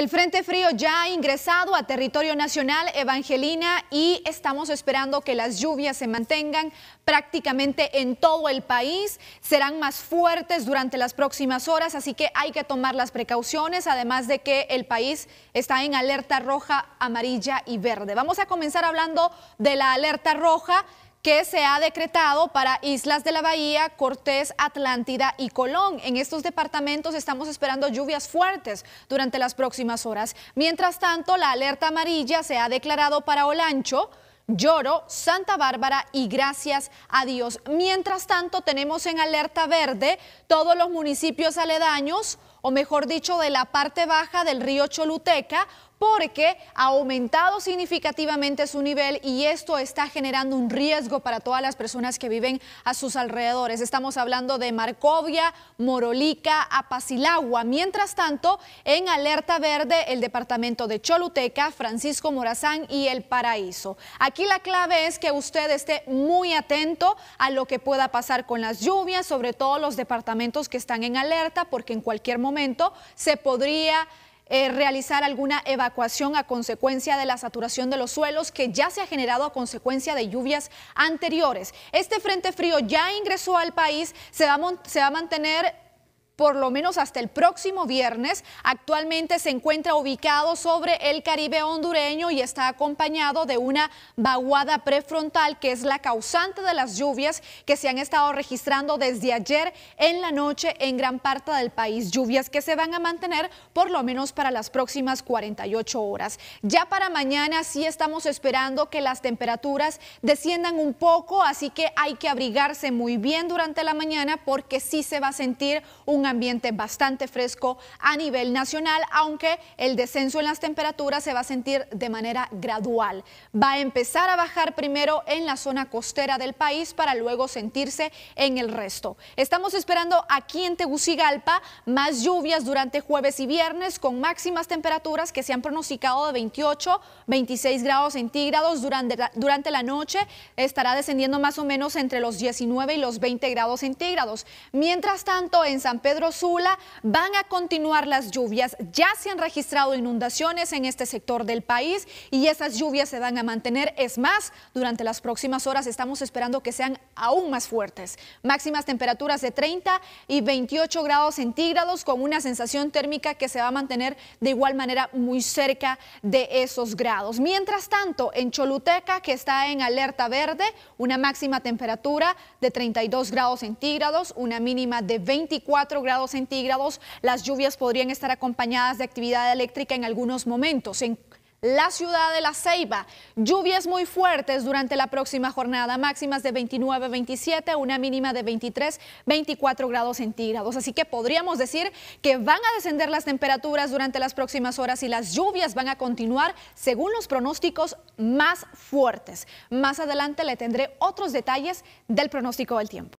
El Frente Frío ya ha ingresado a territorio nacional, Evangelina, y estamos esperando que las lluvias se mantengan prácticamente en todo el país. Serán más fuertes durante las próximas horas, así que hay que tomar las precauciones, además de que el país está en alerta roja, amarilla y verde. Vamos a comenzar hablando de la alerta roja que se ha decretado para Islas de la Bahía, Cortés, Atlántida y Colón. En estos departamentos estamos esperando lluvias fuertes durante las próximas horas. Mientras tanto, la alerta amarilla se ha declarado para Olancho, Lloro, Santa Bárbara y gracias a Dios. Mientras tanto, tenemos en alerta verde todos los municipios aledaños, o mejor dicho, de la parte baja del río Choluteca, porque ha aumentado significativamente su nivel y esto está generando un riesgo para todas las personas que viven a sus alrededores. Estamos hablando de Marcovia, Morolica, Apacilagua. Mientras tanto, en alerta verde, el departamento de Choluteca, Francisco Morazán y El Paraíso. Aquí la clave es que usted esté muy atento a lo que pueda pasar con las lluvias, sobre todo los departamentos que están en alerta, porque en cualquier momento se podría eh, realizar alguna evacuación a consecuencia de la saturación de los suelos que ya se ha generado a consecuencia de lluvias anteriores. Este frente frío ya ingresó al país, se va se va a mantener por lo menos hasta el próximo viernes. Actualmente se encuentra ubicado sobre el Caribe hondureño y está acompañado de una vaguada prefrontal que es la causante de las lluvias que se han estado registrando desde ayer en la noche en gran parte del país. Lluvias que se van a mantener por lo menos para las próximas 48 horas. Ya para mañana sí estamos esperando que las temperaturas desciendan un poco, así que hay que abrigarse muy bien durante la mañana porque sí se va a sentir un ambiente bastante fresco a nivel nacional, aunque el descenso en las temperaturas se va a sentir de manera gradual. Va a empezar a bajar primero en la zona costera del país para luego sentirse en el resto. Estamos esperando aquí en Tegucigalpa más lluvias durante jueves y viernes con máximas temperaturas que se han pronosticado de 28, 26 grados centígrados durante la, durante la noche. Estará descendiendo más o menos entre los 19 y los 20 grados centígrados. Mientras tanto, en San Pedro Pedro Sula, van a continuar las lluvias. Ya se han registrado inundaciones en este sector del país y esas lluvias se van a mantener. Es más, durante las próximas horas estamos esperando que sean aún más fuertes. Máximas temperaturas de 30 y 28 grados centígrados con una sensación térmica que se va a mantener de igual manera muy cerca de esos grados. Mientras tanto, en Choluteca, que está en alerta verde, una máxima temperatura de 32 grados centígrados, una mínima de 24 grados centígrados. Las lluvias podrían estar acompañadas de actividad eléctrica en algunos momentos. En la ciudad de La Ceiba. Lluvias muy fuertes durante la próxima jornada, máximas de 29, 27, una mínima de 23, 24 grados centígrados. Así que podríamos decir que van a descender las temperaturas durante las próximas horas y las lluvias van a continuar según los pronósticos más fuertes. Más adelante le tendré otros detalles del pronóstico del tiempo.